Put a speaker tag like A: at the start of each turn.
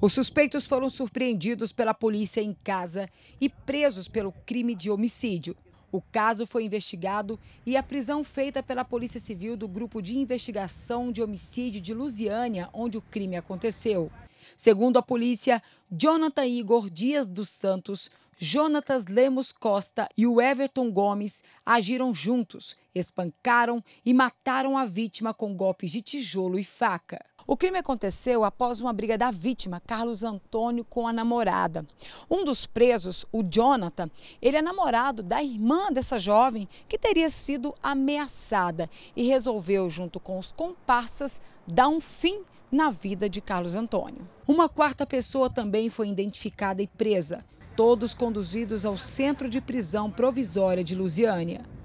A: Os suspeitos foram surpreendidos pela polícia em casa e presos pelo crime de homicídio. O caso foi investigado e a prisão feita pela Polícia Civil do Grupo de Investigação de Homicídio de Lusiânia, onde o crime aconteceu. Segundo a polícia, Jonathan Igor Dias dos Santos, Jonatas Lemos Costa e o Everton Gomes agiram juntos, espancaram e mataram a vítima com golpes de tijolo e faca. O crime aconteceu após uma briga da vítima, Carlos Antônio, com a namorada. Um dos presos, o Jonathan, ele é namorado da irmã dessa jovem que teria sido ameaçada e resolveu, junto com os comparsas, dar um fim na vida de Carlos Antônio. Uma quarta pessoa também foi identificada e presa, todos conduzidos ao centro de prisão provisória de Lusiânia.